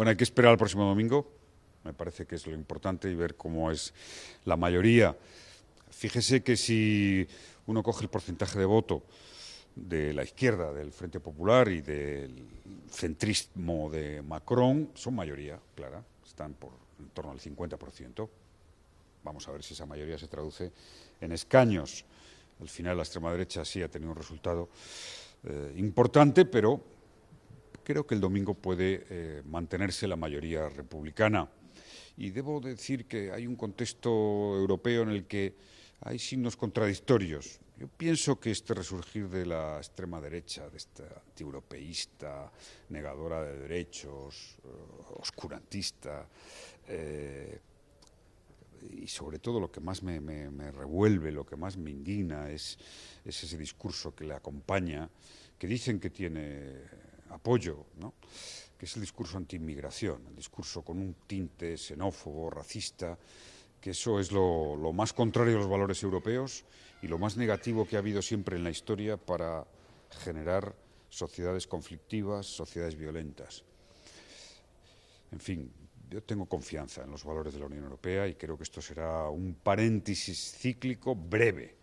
Bueno, hay que esperar al próximo domingo, me parece que es lo importante y ver cómo es la mayoría. Fíjese que si uno coge el porcentaje de voto de la izquierda, del Frente Popular y del centrismo de Macron, son mayoría, clara, están por en torno al 50%. Vamos a ver si esa mayoría se traduce en escaños. Al final la extrema derecha sí ha tenido un resultado eh, importante, pero creo que el domingo puede eh, mantenerse la mayoría republicana. Y debo decir que hay un contexto europeo en el que hay signos contradictorios. Yo pienso que este resurgir de la extrema derecha, de esta antieuropeísta, negadora de derechos, eh, oscurantista, eh, y sobre todo lo que más me, revuelve, lo que más me indigna es ese discurso que le acompaña, que dicen que tiene apoyo, ¿no? que es el discurso antiinmigración, el discurso con un tinte xenófobo, racista, que eso es lo, lo más contrario a los valores europeos y lo más negativo que ha habido siempre en la historia para generar sociedades conflictivas, sociedades violentas. En fin, yo tengo confianza en los valores de la Unión Europea y creo que esto será un paréntesis cíclico breve